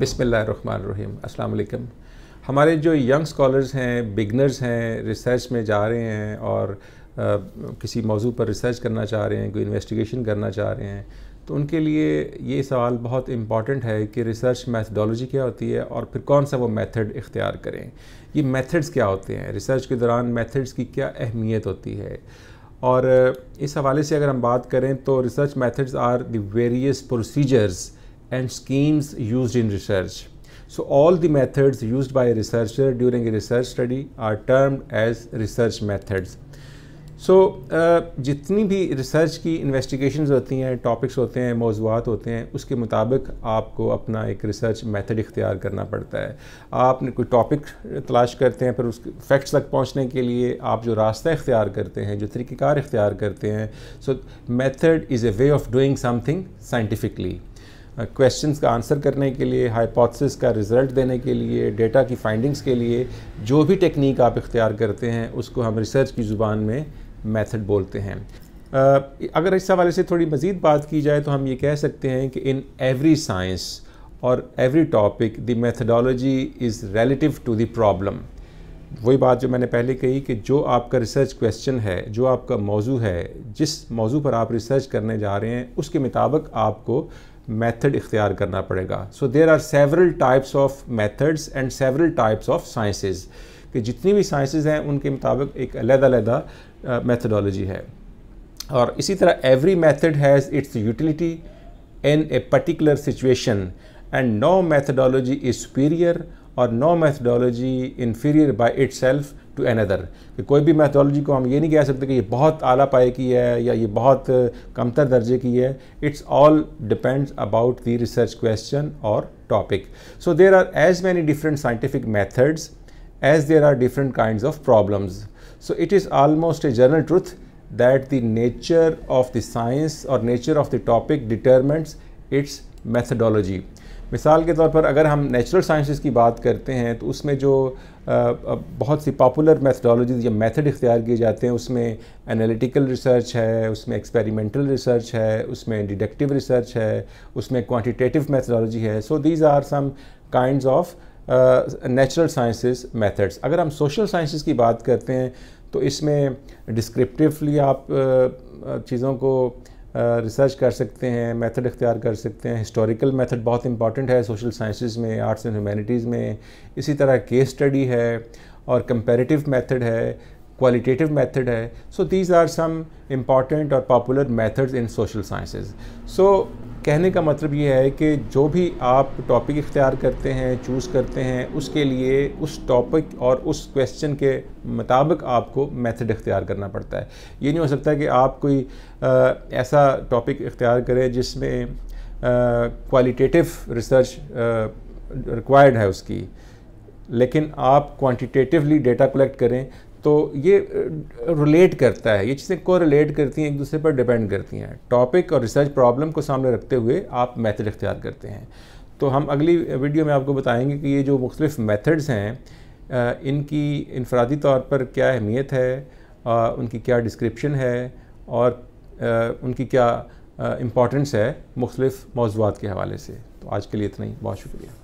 बिसमीम अल्लाम हमारे जो यंग स्कॉलर्स हैं बिगनर्स हैं रिसर्च में जा रहे हैं और आ, किसी मौजू पर रिसर्च करना चाह रहे हैं कोई इन्वेस्टिगेशन करना चाह रहे हैं तो उनके लिए ये सवाल बहुत इम्पॉटेंट है कि रिसर्च मैथडोलॉजी क्या होती है और फिर कौन सा वो मेथड इख्तियार करें ये मेथड्स क्या होते हैं रिसर्च के दौरान मेथड्स की क्या अहमियत होती है और इस हवाले से अगर हम बात करें तो research methods are the various procedures and schemes used in research. So all the methods used by a researcher during a research study are termed as research methods. So so, uh, जितनी भी research की investigations होती हैं topics होते हैं मौजूद होते हैं उसके मुताबिक आपको अपना एक रिसर्च मेथड इख्तियार करना पड़ता है आपने कोई टॉपिक तलाश करते हैं फिर उसके फैक्ट्स तक पहुंचने के लिए आप जो रास्ता इख्तियार करते हैं जो तरीक़ेकार इख्तियार करते हैं so method is a way of doing something scientifically questions का आंसर करने के लिए हाइपोथेसिस का रिज़ल्ट देने के लिए डेटा की फाइंडिंग्स के लिए जो भी टेक्निक आप इख्तियार करते हैं उसको हम रिसर्च की ज़ुबान में मेथड बोलते हैं अगर इस हवाले से थोड़ी मज़ीद बात की जाए तो हम ये कह सकते हैं कि इन एवरी साइंस और every topic the methodology is relative to the problem वही बात जो मैंने पहले कही कि जो आपका रिसर्च क्वेश्चन है जो आपका मौजू है जिस मौजू पर आप रिसर्च करने जा रहे हैं उसके मुताबिक आपको मेथड इख्तियार करना पड़ेगा so there are several types of methods and several types of sciences कि जितनी भी साइंसेज हैं उनके मुताबिक एक अलहदा मैथडोलॉजी है और इसी तरह every method has its utility in a particular situation and no methodology is superior और no methodology inferior by itself to another कि कोई भी मैथोलॉजी को हम ये नहीं कह सकते कि ये बहुत आला पाए की है या ये बहुत कमतर दर्जे की है it's all depends about the research question और topic so there are as many different scientific methods as there are different kind of problems so it is almost a general truth that the nature of the science और nature of the topic determines its methodology मिसाल के तौर पर अगर हम natural sciences की बात करते हैं तो उसमें जो बहुत सी पॉपुलर मैथडोलॉजी या मेथड इख्तियार किए जाते हैं उसमें एनालिटिकल रिसर्च है उसमें एक्सपेरिमेंटल रिसर्च है उसमें डिडक्टिव रिसर्च है उसमें क्वांटिटेटिव मैथडोलॉजी है so these are some kind of natural sciences methods अगर हम सोशल साइंसेस की बात करते हैं तो इसमें डिस्क्रिप्टिवली आप uh, चीज़ों को रिसर्च कर सकते हैं मेथड इख्तियार कर सकते हैं हिस्टोरिकल मेथड बहुत इंपॉर्टेंट है सोशल साइंसेज में आर्ट्स एंड ह्यूमैनिटीज़ में इसी तरह केस स्टडी है और कंपेरेटिव मेथड है क्वालिटेटिव मेथड है so these are some important और popular methods in social sciences so कहने का मतलब ये है कि जो भी आप टॉपिक इख्तियार करते हैं चूज़ करते हैं उसके लिए उस टॉपिक और उस क्वेश्चन के मुताबिक आपको मेथड इख्तियार करना पड़ता है ये नहीं हो सकता कि आप कोई आ, ऐसा टॉपिक इख्तियार करें जिसमें क्वालिटेटिव रिसर्च रिक्वायर्ड है उसकी लेकिन आप क्वांटिटेटिवली डेटा कलेक्ट करें तो ये रिलेट करता है ये चीज़ें को रिलेट करती हैं एक दूसरे पर डिपेंड करती हैं टॉपिक और रिसर्च प्रॉब्लम को सामने रखते हुए आप मेथड इख्तियार करते हैं तो हम अगली वीडियो में आपको बताएंगे कि ये जो मुख्तलिफ़ मेथड्स हैं इनकी इनफरादी तौर पर क्या अहमियत है उनकी क्या डिस्क्रिप्शन है और उनकी क्या इम्पोर्टेंस है मुख्तलिफ़ मौजूद के हवाले से तो आज के लिए इतना ही बहुत शुक्रिया